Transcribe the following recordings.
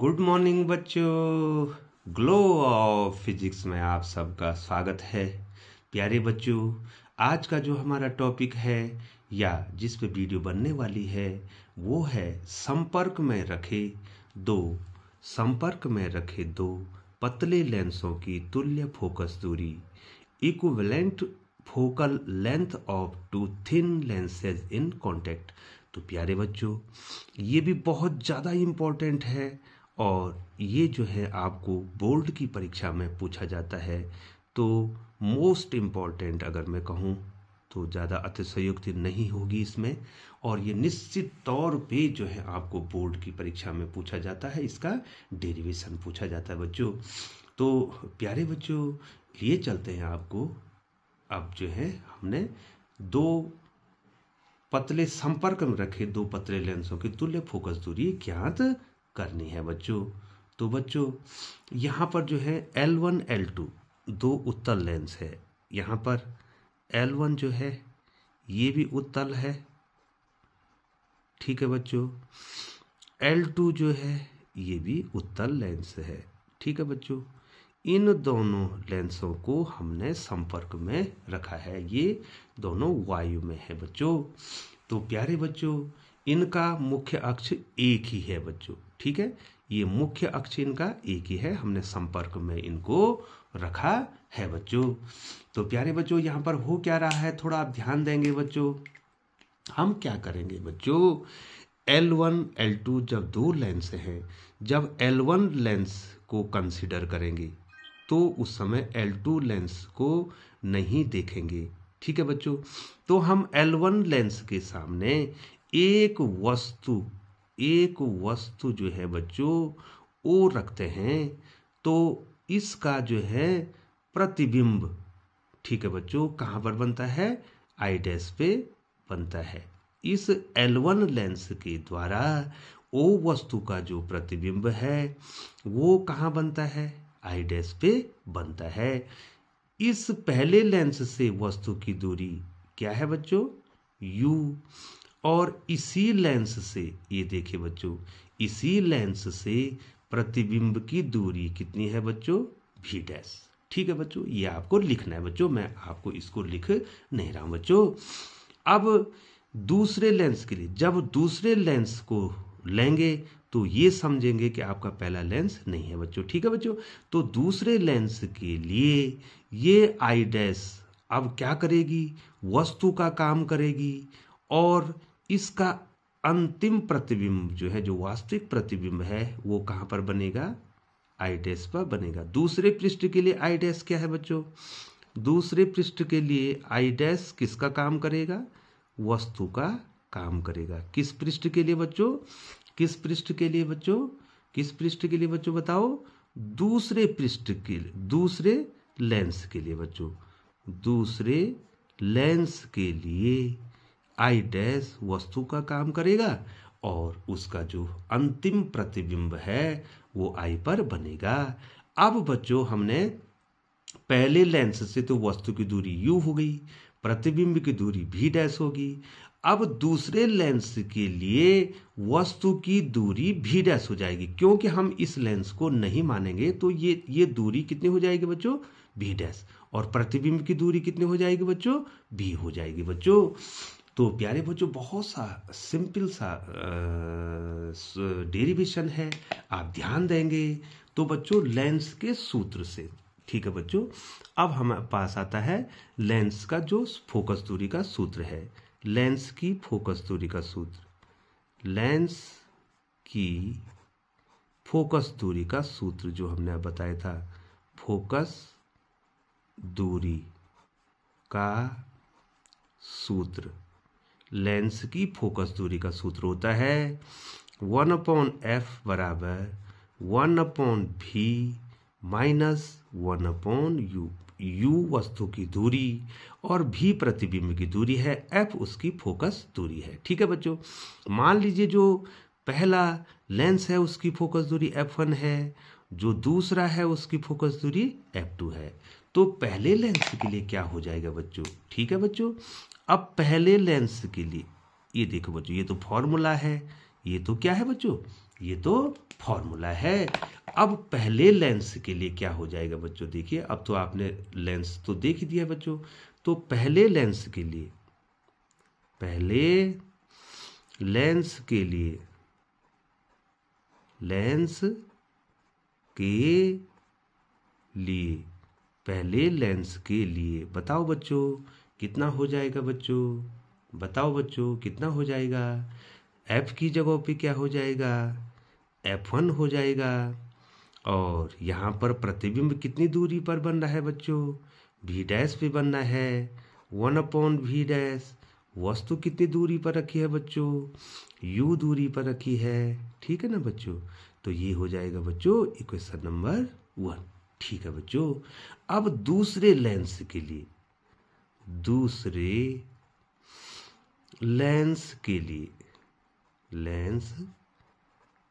Good morning बच्चों Glow of Physics में आप सबका स्वागत है प्यारे बच्चों आज का जो हमारा टॉपिक है या जिस पे वीडियो बनने वाली है वो है संपर्क में रखे दो संपर्क में रखे दो पतले लेंसों की तुल्य फोकस दूरी equivalent focal length of two thin lenses in contact तो प्यारे बच्चों ये भी बहुत ज़्यादा इम्पॉर्टेंट है और ये जो है आपको बोर्ड की परीक्षा में पूछा जाता है तो मोस्ट इम्पॉर्टेंट अगर मैं कहूँ तो ज़्यादा अतिशयोक्ति नहीं होगी इसमें और ये निश्चित तौर पे जो है आपको बोर्ड की परीक्षा में पूछा जाता है इसका डेरिवेशन पूछा जाता है बच्चों तो प्यारे बच्चों लिए चलते हैं आपको अब जो है हमने दो पतले संपर्क में रखे दो पतले लेंसों के तुल्य फोकस दूरी ज्ञात करनी है बच्चों तो बच्चों यहाँ पर जो है एल वन एल टू दो उत्तल लेंस है यहाँ पर एल वन जो है ये भी उत्तल है ठीक है बच्चों एल टू जो है ये भी उत्तल लेंस है ठीक है बच्चों इन दोनों लेंसों को हमने संपर्क में रखा है ये दोनों वायु में है बच्चों तो प्यारे बच्चों इनका मुख्य अक्ष एक ही है बच्चों ठीक है ये मुख्य अक्ष इनका एक ही है हमने संपर्क में इनको रखा है बच्चों तो प्यारे बच्चों यहाँ पर हो क्या रहा है थोड़ा आप ध्यान देंगे बच्चों हम क्या करेंगे बच्चों L1, L2 जब दो लेंस हैं जब L1 लेंस को कंसिडर करेंगे तो उस समय L2 लेंस को नहीं देखेंगे ठीक है बच्चों तो हम L1 लेंस के सामने एक वस्तु एक वस्तु जो है बच्चों वो रखते हैं तो इसका जो है प्रतिबिंब ठीक है बच्चों कहाँ पर बनता है आई डैस पे बनता है इस L1 लेंस के द्वारा ओ वस्तु का जो प्रतिबिंब है वो कहाँ बनता है आई डैस पे बनता है इस पहले लेंस से वस्तु की दूरी क्या है बच्चों यू और इसी लेंस से ये देखे बच्चों इसी लेंस से प्रतिबिंब की दूरी कितनी है बच्चों भी डैस ठीक है बच्चों ये आपको लिखना है बच्चों मैं आपको इसको लिख नहीं रहा हूँ बच्चों अब दूसरे लेंस के लिए जब दूसरे लेंस को लेंगे तो ये समझेंगे कि आपका पहला लेंस नहीं है बच्चों ठीक है बच्चों तो दूसरे लेंस के लिए ये आई डैस अब क्या करेगी वस्तु का काम करेगी और इसका अंतिम प्रतिबिंब जो है जो वास्तविक प्रतिबिंब है वो कहां पर बनेगा आई डैश पर बनेगा दूसरे पृष्ठ के लिए आई डैश क्या है बच्चों दूसरे पृष्ठ के लिए आई डैश किसका काम करेगा वस्तु का काम करेगा किस पृष्ठ के लिए बच्चों किस पृष्ठ के लिए बच्चों किस पृष्ठ के लिए बच्चों बताओ दूसरे पृष्ठ के दूसरे लेंस के लिए बच्चों दूसरे लेंस के लिए आई डैश वस्तु का काम करेगा और उसका जो अंतिम प्रतिबिंब है वो आई पर बनेगा अब बच्चों हमने पहले लेंस से तो वस्तु की दूरी यू हो गई प्रतिबिंब की दूरी भी डैश होगी अब दूसरे लेंस के लिए वस्तु की दूरी भी डैश हो जाएगी क्योंकि हम इस लेंस को नहीं मानेंगे तो ये ये दूरी कितनी हो जाएगी बच्चों भी डैश और प्रतिबिंब की दूरी कितनी हो जाएगी बच्चों भी हो जाएगी बच्चों तो प्यारे बच्चों बहुत सा सिंपल सा डेरिवेशन है आप ध्यान देंगे तो बच्चों लेंस के सूत्र से ठीक है बच्चों अब हमारे पास आता है लेंस का जो फोकस दूरी का सूत्र है लेंस की फोकस दूरी का सूत्र लेंस की फोकस दूरी का सूत्र जो हमने बताया था फोकस दूरी का सूत्र लेंस की फोकस दूरी का सूत्र होता है वन अपॉन एफ बराबर one upon V minus one upon U U वस्तु की दूरी और भी प्रतिबिंब की दूरी है एफ उसकी फोकस दूरी है ठीक है बच्चों मान लीजिए जो पहला लेंस है उसकी फोकस दूरी एफ वन है जो दूसरा है उसकी फोकस दूरी एफ टू है तो पहले लेंस के लिए क्या हो जाएगा बच्चों ठीक है बच्चों अब पहले लेंस के लिए ये देखो बच्चों ये तो फॉर्मूला है ये तो क्या है बच्चों ये तो फॉर्मूला है अब पहले लेंस के लिए क्या हो जाएगा बच्चों देखिए अब तो आपने लेंस तो देख ही दिया बच्चों तो पहले लेंस के लिए पहले लेंस के लिए लेंस के लिए पहले लेंस के लिए बताओ बच्चों कितना हो जाएगा बच्चों बताओ बच्चों कितना हो जाएगा एफ की जगह पे क्या हो जाएगा एफ वन हो जाएगा और यहाँ पर प्रतिबिंब कितनी दूरी पर बन रहा है बच्चों वी डैश पे बन रहा है वन अपॉन वी डैश वस्तु कितनी दूरी पर रखी है बच्चों यू दूरी पर रखी है ठीक है ना बच्चों तो ये हो जाएगा बच्चों इक्वेशन नंबर वन ठीक है बच्चों अब दूसरे लेंस के लिए दूसरे लेंस के लिए लेंस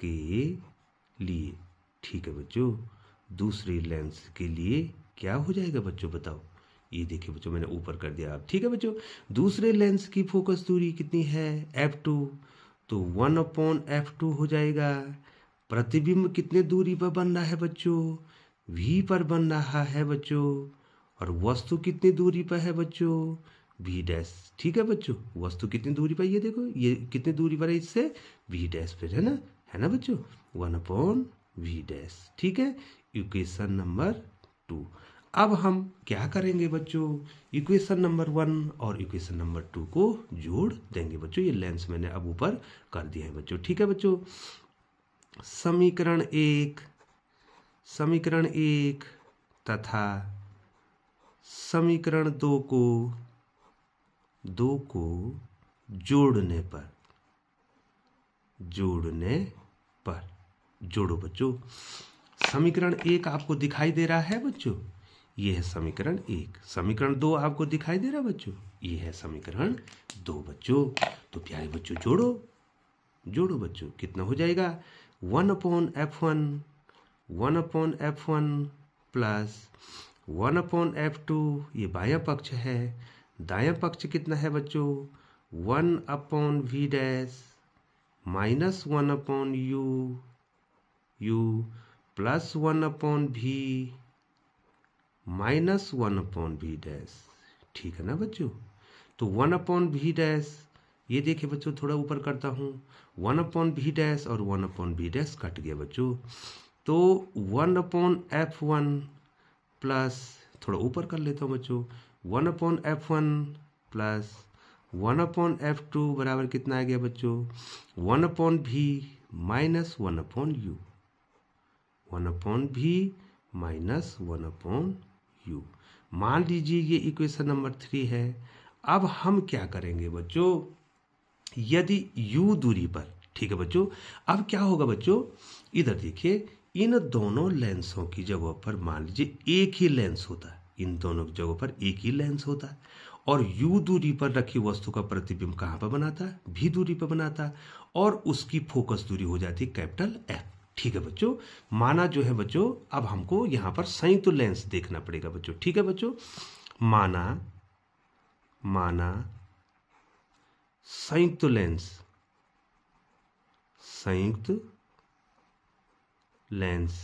के लिए ठीक है बच्चों दूसरे लेंस के लिए क्या हो जाएगा बच्चों बताओ ये देखिए बच्चों मैंने ऊपर कर दिया आप ठीक है बच्चों दूसरे लेंस की फोकस दूरी कितनी है एफ टू तो वन अपॉन एफ टू हो जाएगा प्रतिबिंब कितने दूरी पर बन रहा है बच्चों वी पर बन रहा है बच्चों और वस्तु कितनी दूरी पर है बच्चों वी डैश ठीक है बच्चों वस्तु कितनी दूरी पर ये देखो ये कितनी दूरी पर है इससे वी डैश पर है ना है ना बच्चों वन अपॉन वी डैश ठीक है इक्वेशन नंबर टू अब हम क्या करेंगे बच्चों इक्वेशन नंबर वन और इक्वेशन नंबर टू को जोड़ देंगे बच्चों ये लेंस मैंने अब ऊपर कर दिया है बच्चों ठीक है बच्चों समीकरण एक समीकरण एक तथा समीकरण दो को दो को जोड़ने पर जोड़ने पर जोड़ो बच्चों समीकरण एक आपको दिखाई दे रहा है बच्चों ये है समीकरण एक समीकरण दो आपको दिखाई दे रहा है बच्चों ये है समीकरण दो बच्चों तो प्यारे बच्चों जोड़ो जोड़ो बच्चों कितना हो जाएगा one upon F one one upon F one plus one upon F two ये बाया पक्ष है दाया पक्ष कितना है बच्चों one upon V dash minus one upon U U plus one upon V minus one upon V dash ठीक है ना बच्चों तो वन अपॉन भी डैश ये देखिए बच्चों थोड़ा ऊपर करता हूँ वन अपॉन भी डैश और one upon V dash cut गया बच्चों तो one upon F one plus थोड़ा ऊपर कर लेता हूँ बच्चों one upon F one plus one upon F two बराबर कितना आ गया बच्चों one upon V minus one upon U one upon V minus one upon U मान लीजिए ये इक्वेशन नंबर थ्री है अब हम क्या करेंगे बच्चों यदि u दूरी पर ठीक है बच्चों अब क्या होगा बच्चों इधर देखिए इन दोनों लेंसों की जगह पर मान लीजिए एक ही लेंस होता है इन दोनों की जगह पर एक ही लेंस होता है और यू दूरी पर रखी वस्तु का प्रतिबिंब कहाँ पर बनाता है भी दूरी पर बनाता है और उसकी फोकस दूरी हो जाती है कैपिटल एफ ठीक है बच्चों माना जो है बच्चों अब हमको यहाँ पर संयुक्त तो लेंस देखना पड़ेगा बच्चों ठीक है बच्चों माना माना संयुक्त तो लेंस संयुक्त लेंस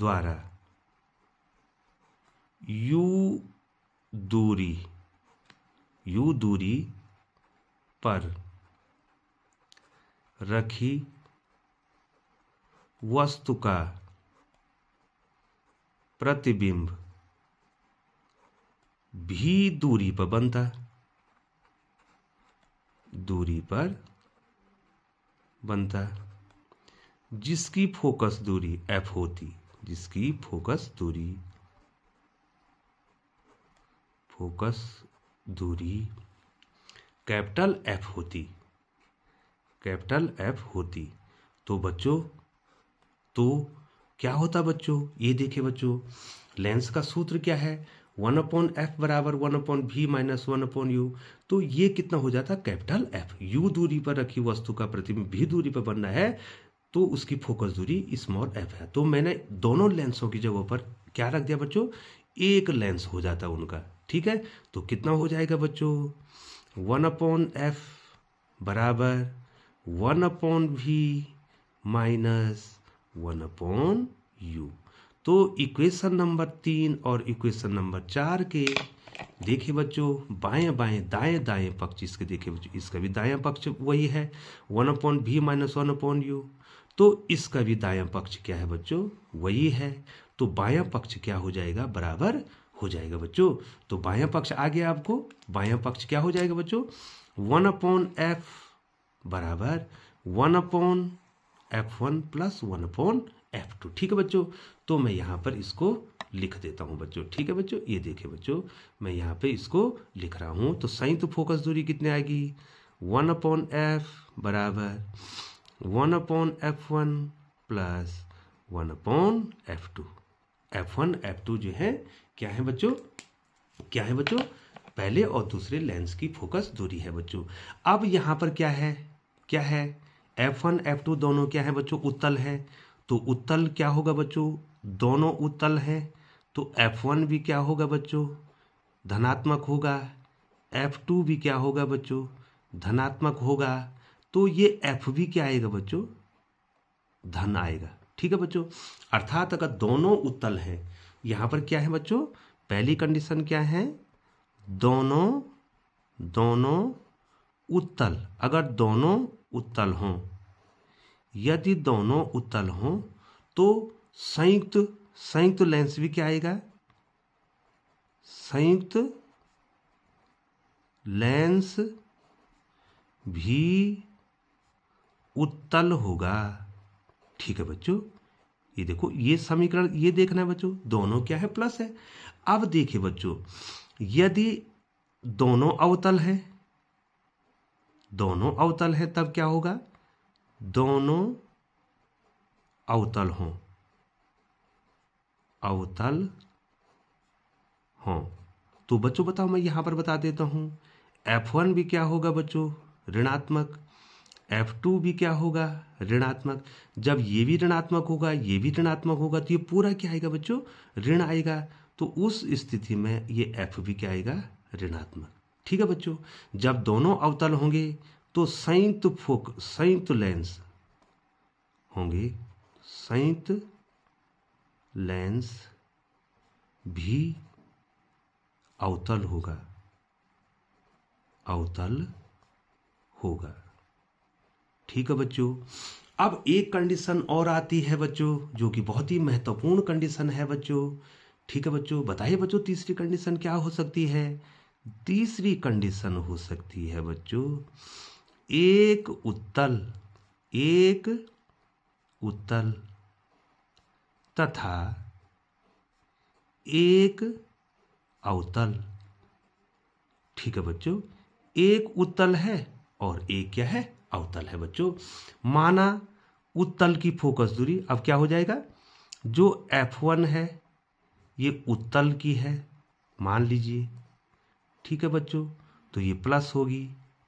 द्वारा यू दूरी यू दूरी पर रखी वस्तु का प्रतिबिंब भी दूरी पर बनता दूरी पर बनता जिसकी फोकस दूरी एफ होती जिसकी फोकस दूरी फोकस दूरी कैपिटल एफ होती कैपिटल एफ होती तो बच्चों तो क्या होता बच्चों ये देखे बच्चों लेंस का सूत्र क्या है वन अपॉन एफ बराबर one upon V minus one upon U तो ये कितना हो जाता कैपिटल एफ यू दूरी पर रखी वस्तु का प्रतिबिंब भी दूरी पर बनना है तो उसकी फोकस दूरी स्मॉल एफ है तो मैंने दोनों लेंसों की जगह पर क्या रख दिया बच्चों एक लेंस हो जाता है उनका ठीक है तो कितना हो जाएगा बच्चों वन अपॉन एफ बराबर one upon V minus one upon U तो इक्वेशन नंबर तीन और इक्वेशन नंबर चार के देखिए बच्चों बाएं बाएं दाएं दाएं पक्ष इसके देखिए बच्चों इसका भी दाएं पक्ष वही है one upon V minus one upon U तो इसका भी दाया पक्ष क्या है बच्चों वही है तो बाया पक्ष क्या हो जाएगा बराबर हो जाएगा बच्चों तो बाया पक्ष आ गया आपको बाया पक्ष क्या हो जाएगा बच्चों वन अपॉन एफ बराबर one upon F one plus one upon F two ठीक है बच्चों तो मैं यहाँ पर इसको लिख देता हूँ बच्चों ठीक है बच्चों ये देखे बच्चों मैं यहाँ पे इसको लिख रहा हूं तो संयुक्त फोकस दूरी कितनी आएगी वन अपॉन एफ बराबर one upon F one plus one upon F two F one F two जो है क्या है बच्चों क्या है बच्चों पहले और दूसरे लेंस की फोकस दूरी है बच्चों अब यहाँ पर क्या है क्या है एफ वन एफ टू दोनों क्या है बच्चों उत्तल है तो उत्तल क्या होगा बच्चों दोनों उत्तल है तो एफ वन भी क्या होगा बच्चों धनात्मक होगा एफ टू भी क्या होगा बच्चों धनात्मक होगा तो ये एफ भी क्या आएगा बच्चों धन आएगा ठीक है बच्चों अर्थात अगर दोनों उत्तल हैं यहां पर क्या है बच्चों पहली कंडीशन क्या है दोनों दोनों उत्तल अगर दोनों उत्तल हों यदि दोनों उत्तल हों तो संयुक्त संयुक्त लेंस भी क्या आएगा संयुक्त लेंस भी उत्तल होगा ठीक है बच्चों ये देखो ये समीकरण ये देखना है बच्चों दोनों क्या है प्लस है अब देखिए बच्चों यदि दोनों अवतल है दोनों अवतल है तब क्या होगा दोनों अवतल हो अवतल हो तो बच्चों बताओ मैं यहां पर बता देता हूं एफ वन भी क्या होगा बच्चों ऋणात्मक एफ टू भी क्या होगा ऋणात्मक जब ये भी ऋणात्मक होगा ये भी ऋणात्मक होगा तो ये पूरा क्या आएगा बच्चों ऋण आएगा तो उस स्थिति में ये एफ भी क्या आएगा ऋणात्मक ठीक है बच्चों जब दोनों अवतल होंगे तो संयुक्त फोक संयुक्त लेंस होंगे संयुक्त लेंस भी अवतल होगा अवतल होगा ठीक है बच्चों अब एक कंडीशन और आती है बच्चों जो कि बहुत ही महत्वपूर्ण कंडीशन है बच्चों ठीक है बच्चों बताइए बच्चों तीसरी कंडीशन क्या हो सकती है तीसरी कंडीशन हो सकती है बच्चों एक उत्तल एक उत्तल तथा एक अवतल ठीक है बच्चों एक उत्तल है और एक क्या है अवतल है बच्चों माना उत्तल की फोकस दूरी अब क्या हो जाएगा जो एफ वन है ये उत्तल की है मान लीजिए ठीक है बच्चों तो ये प्लस होगी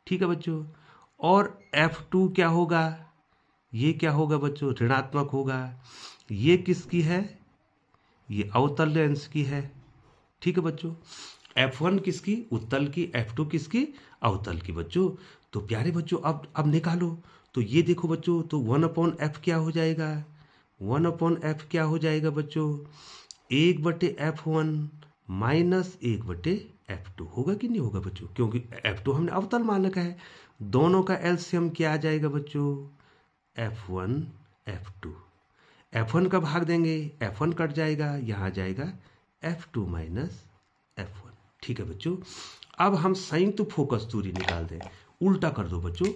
ठीक है बच्चों और एफ टू क्या होगा ये क्या होगा बच्चों ऋणात्मक होगा ये किसकी है ये अवतल लेंस की है ठीक है बच्चों एफ वन किसकी उत्तल की एफ टू किसकी अवतल की बच्चों तो प्यारे बच्चों अब अब निकालो तो ये देखो बच्चों तो वन अपॉन एफ क्या हो जाएगा वन अपॉन एफ क्या हो जाएगा बच्चों एक बटे एफ वन माइनस एक बटे एफ टू होगा कि नहीं होगा बच्चों क्योंकि एफ टू हमने अवतल मान रखा है दोनों का एल्सियम क्या आ जाएगा बच्चों F one F two F one का भाग देंगे एफ वन कट जाएगा यहाँ जाएगा F two minus F one ठीक है बच्चों अब हम संयुक्त फोकस दूरी निकाल दें उल्टा कर दो बच्चों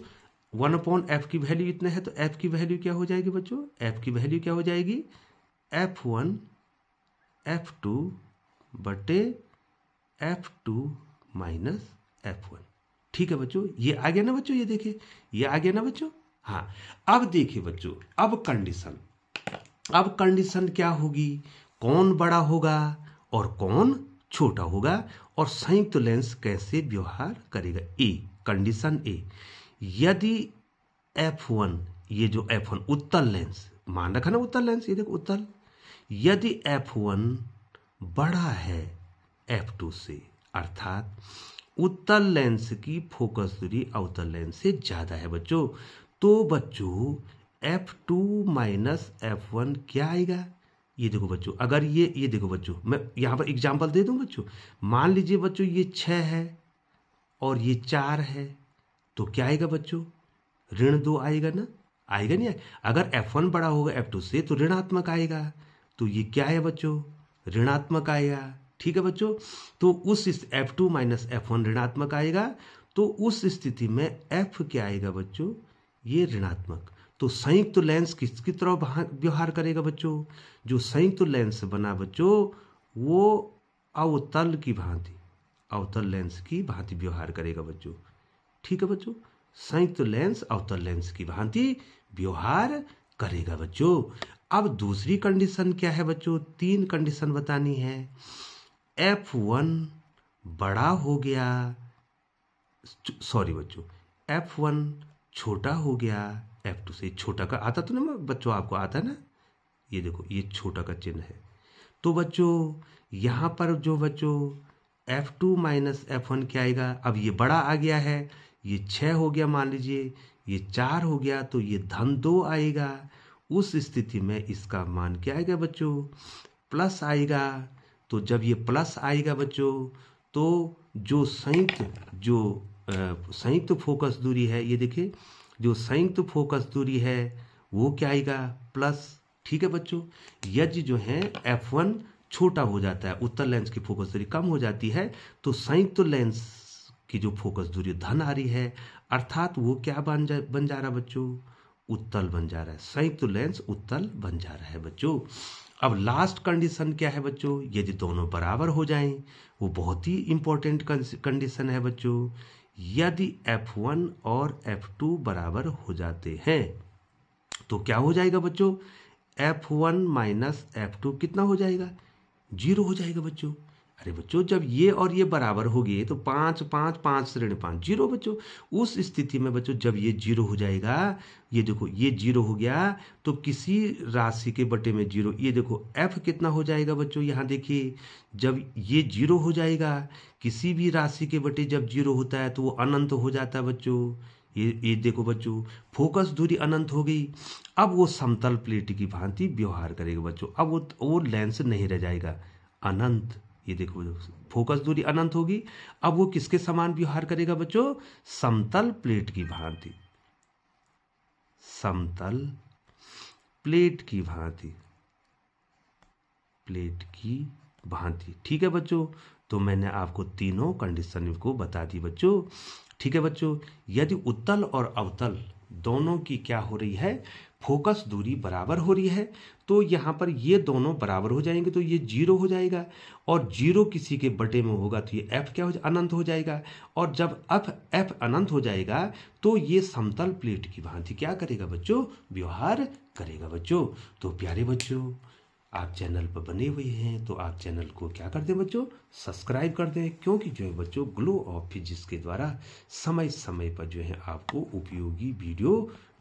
वन अपॉन एफ की वैल्यू इतना है तो एफ की वैल्यू क्या हो जाएगी बच्चों एफ की वैल्यू क्या हो जाएगी एफ वन एफ टू बटे F two minus F one ठीक है बच्चों ये आ गया ना बच्चों ये देखिए ये आ गया ना बच्चों हाँ अब देखिए बच्चों अब कंडीशन अब कंडीशन क्या होगी कौन बड़ा होगा और कौन छोटा होगा और संयुक्त तो लेंस कैसे व्यवहार करेगा ए e। कंडीशन ए यदि एफ वन ये जो एफ वन उत्तल लेंस मान रखा ना उत्तल लेंस ये देखो उत्तल यदि एफ वन बड़ा है एफ टू से अर्थात उत्तल लेंस की फोकस दूरी अवतल लेंस से ज़्यादा है बच्चों तो बच्चों F two minus F one क्या आएगा ये देखो बच्चों अगर ये ये देखो बच्चों मैं यहाँ पर एग्जाम्पल दे दूँ बच्चों मान लीजिए बच्चों ये छः है और ये चार है तो क्या आएगा बच्चों ऋण दो आएगा ना आएगा नहीं आएगा अगर एफ वन बड़ा होगा एफ टू से तो ऋणात्मक आएगा तो ये क्या है बच्चों ऋणात्मक आएगा ठीक है बच्चों तो उस F two minus F one ऋणात्मक आएगा तो उस स्थिति में एफ क्या आएगा बच्चों ये ऋणात्मक तो संयुक्त तो लेंस किसकी तरह व्यवहार करेगा बच्चों जो संयुक्त तो लेंस बना बच्चों वो अवतल की भांति अवतल लेंस की भांति व्यवहार करेगा बच्चों ठीक है बच्चों संयुक्त तो लेंस अवतल लेंस की भांति व्यवहार करेगा बच्चों अब दूसरी कंडीशन क्या है बच्चों तीन कंडीशन बतानी है एफ वन बड़ा हो गया सॉरी बच्चों एफ वन छोटा हो गया एफ टू से छोटा का आता तो ना बच्चों आपको आता ना ये देखो ये छोटा का चिन्ह है तो बच्चों यहाँ पर जो बच्चों F two minus F one क्या आएगा अब ये बड़ा आ गया है ये छः हो गया मान लीजिए ये चार हो गया तो ये धन दो आएगा उस स्थिति में इसका मान क्या आएगा बच्चों प्लस आएगा तो जब ये प्लस आएगा बच्चों तो जो संयुक्त जो संयुक्त फोकस दूरी है ये देखिए जो संयुक्त फोकस दूरी है वो क्या आएगा प्लस ठीक है बच्चों यज जो है एफ वन छोटा हो जाता है उत्तर लेंस की फोकस दूरी कम हो जाती है तो संयुक्त तो लेंस की जो फोकस दूरी धन आ रही है अर्थात वो क्या बन जा बन जा रहा बच्चों उत्तल बन जा रहा है संयुक्त तो लेंस उत्तल बन जा रहा है बच्चों अब लास्ट कंडीशन क्या है बच्चों यदि दोनों बराबर हो जाएं वो बहुत ही इंपॉर्टेंट कंडीशन है बच्चों यदि वन और टू बराबर हो जाते हैं तो क्या हो जाएगा बच्चों F1 वन माइनस एफ कितना हो जाएगा जीरो हो जाएगा बच्चों अरे बच्चों जब ये और ये बराबर हो गए तो पाँच पाँच पाँच ऋण पाँच जीरो बच्चों उस स्थिति में बच्चों जब ये जीरो हो जाएगा ये देखो ये जीरो हो गया तो किसी राशि के बटे में जीरो ये देखो एफ कितना हो जाएगा बच्चों यहाँ देखिए जब ये जीरो हो जाएगा किसी भी राशि के बटे जब जीरो होता है तो वो अनंत हो जाता है बच्चों ये ये देखो बच्चों फोकस दूरी अनंत हो गई अब वो समतल प्लेट की भांति व्यवहार करेगा बच्चों अब वो वो लेंस नहीं रह जाएगा अनंत ये देखो फोकस दूरी अनंत होगी अब वो किसके समान व्यवहार करेगा बच्चों समतल प्लेट की भांति समतल प्लेट की भांति प्लेट की भांति ठीक है बच्चों तो मैंने आपको तीनों कंडीशन को बता दी बच्चों ठीक है बच्चों यदि उत्तल और अवतल दोनों की क्या हो रही है फोकस दूरी बराबर हो रही है तो यहाँ पर ये दोनों बराबर हो जाएंगे तो ये जीरो हो जाएगा और जीरो किसी के बटे में होगा तो ये एफ क्या हो अनंत हो जाएगा और जब एफ एफ अनंत हो जाएगा तो ये समतल प्लेट की भांति क्या करेगा बच्चों व्यवहार करेगा बच्चों तो प्यारे बच्चों आप चैनल पर बने हुए हैं तो आप चैनल को क्या कर दें बच्चों सब्सक्राइब कर दें क्योंकि जो है बच्चों ग्लो ऑफ फिजिक्स के द्वारा समय समय पर जो है आपको उपयोगी वीडियो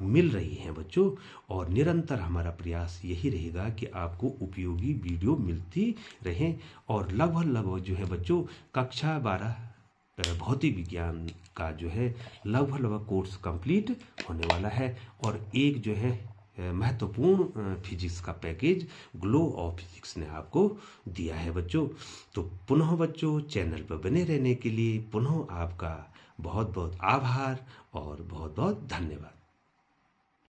मिल रही हैं बच्चों और निरंतर हमारा प्रयास यही रहेगा कि आपको उपयोगी वीडियो मिलती रहें और लगभग लगभग जो है बच्चों कक्षा बारह भौतिक विज्ञान का जो है लगभग लगभग कोर्स कंप्लीट होने वाला है और एक जो है महत्वपूर्ण फिजिक्स का पैकेज ग्लो ऑफ फिजिक्स ने आपको दिया है बच्चों तो पुनः बच्चों चैनल पर बने रहने के लिए पुनः आपका बहुत बहुत आभार और बहुत बहुत धन्यवाद